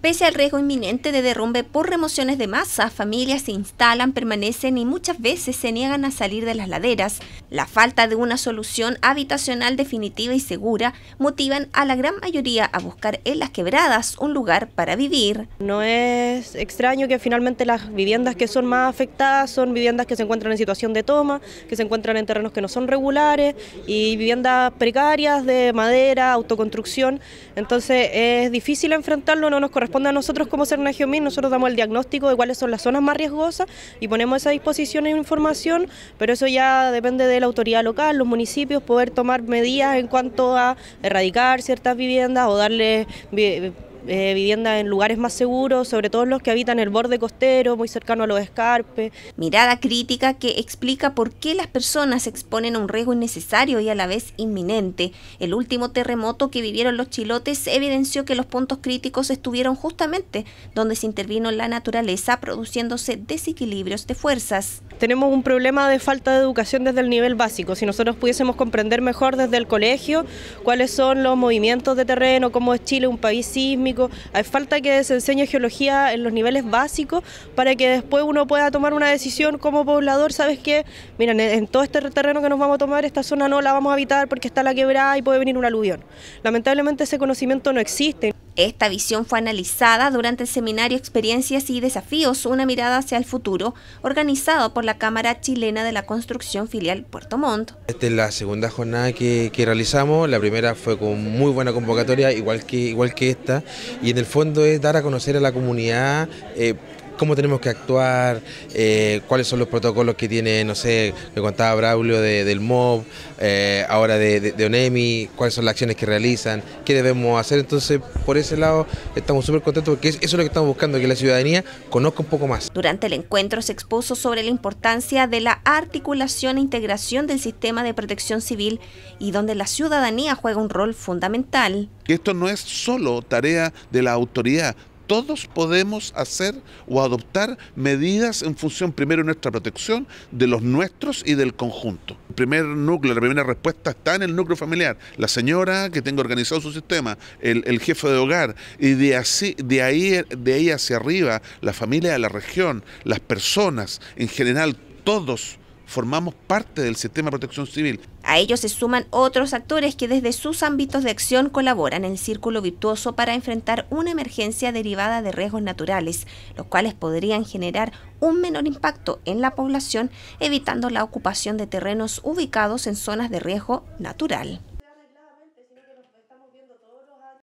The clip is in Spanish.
Pese al riesgo inminente de derrumbe por remociones de masa, familias se instalan, permanecen y muchas veces se niegan a salir de las laderas. La falta de una solución habitacional definitiva y segura motivan a la gran mayoría a buscar en las quebradas un lugar para vivir. No es extraño que finalmente las viviendas que son más afectadas son viviendas que se encuentran en situación de toma, que se encuentran en terrenos que no son regulares y viviendas precarias de madera, autoconstrucción. Entonces es difícil enfrentarlo, no nos corresponde responde a nosotros como Serna Geomín, nosotros damos el diagnóstico de cuáles son las zonas más riesgosas y ponemos esa disposición en información, pero eso ya depende de la autoridad local, los municipios, poder tomar medidas en cuanto a erradicar ciertas viviendas o darle eh, vivienda en lugares más seguros, sobre todo los que habitan el borde costero, muy cercano a los escarpes. Mirada crítica que explica por qué las personas se exponen a un riesgo innecesario y a la vez inminente. El último terremoto que vivieron los chilotes evidenció que los puntos críticos estuvieron justamente donde se intervino la naturaleza, produciéndose desequilibrios de fuerzas. Tenemos un problema de falta de educación desde el nivel básico. Si nosotros pudiésemos comprender mejor desde el colegio cuáles son los movimientos de terreno, cómo es Chile un país sísmico, hay falta que se enseñe geología en los niveles básicos para que después uno pueda tomar una decisión como poblador, sabes que, miren, en todo este terreno que nos vamos a tomar, esta zona no la vamos a habitar porque está la quebrada y puede venir un aluvión. Lamentablemente ese conocimiento no existe. Esta visión fue analizada durante el seminario Experiencias y Desafíos, una mirada hacia el futuro, organizado por la Cámara Chilena de la Construcción Filial Puerto Montt. Esta es la segunda jornada que, realizamos, la primera fue con muy buena convocatoria, igual que, igual que esta, y en el fondo es dar a conocer a la comunidad eh, cómo tenemos que actuar, eh, cuáles son los protocolos que tiene, no sé, me contaba Braulio del MOB, eh, ahora de, ONEMI, cuáles son las acciones que realizan, qué debemos hacer. Entonces, por ese lado, estamos súper contentos porque eso es lo que estamos buscando, que la ciudadanía conozca un poco más. Durante el encuentro se expuso sobre la importancia de la articulación e integración del sistema de protección civil y donde la ciudadanía juega un rol fundamental. esto no es solo tarea de la autoridad, todos podemos hacer o adoptar medidas en función primero de nuestra protección, de los nuestros y del conjunto. El primer núcleo, la primera respuesta está en el núcleo familiar, la señora que tenga organizado su sistema, el, jefe de hogar, y de, de, ahí, de ahí hacia arriba, la familia de la región, las personas, en general todos formamos parte del sistema de protección civil. A ellos se suman otros actores que desde sus ámbitos de acción colaboran en el círculo virtuoso para enfrentar una emergencia derivada de riesgos naturales, los cuales podrían generar un menor impacto en la población, evitando la ocupación de terrenos ubicados en zonas de riesgo natural.